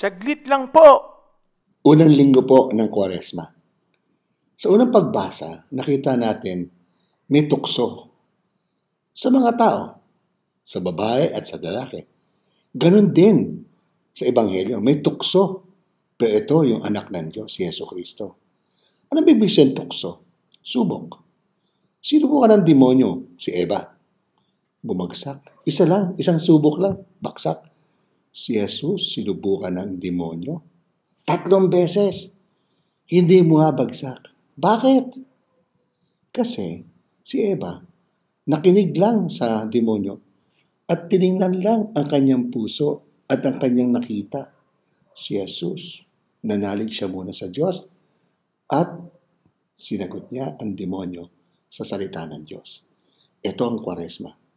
Saglit lang po. Unang linggo po ng Kwaresma. Sa unang pagbasa, nakita natin may tukso sa mga tao, sa babae at sa lalaki. Ganon din sa Ebanghelyo, may tukso. Pero ito yung anak ng Diyos, si Yeso Kristo. Anong bibig sabihin tukso? Subok. Sino Sinubukan ng demonyo, si Eva. Bumagsak. Isa lang, isang subok lang, baksak si Jesus sinubukan ng demonyo? Tatlong beses. Hindi mo habagsak. Bakit? Kasi si Eva nakinig lang sa demonyo at tiningnan lang ang kanyang puso at ang kanyang nakita. Si Jesus, nanalig siya muna sa Diyos at sinagot niya ang demonyo sa salita ng Diyos. Ito ang kwaresma.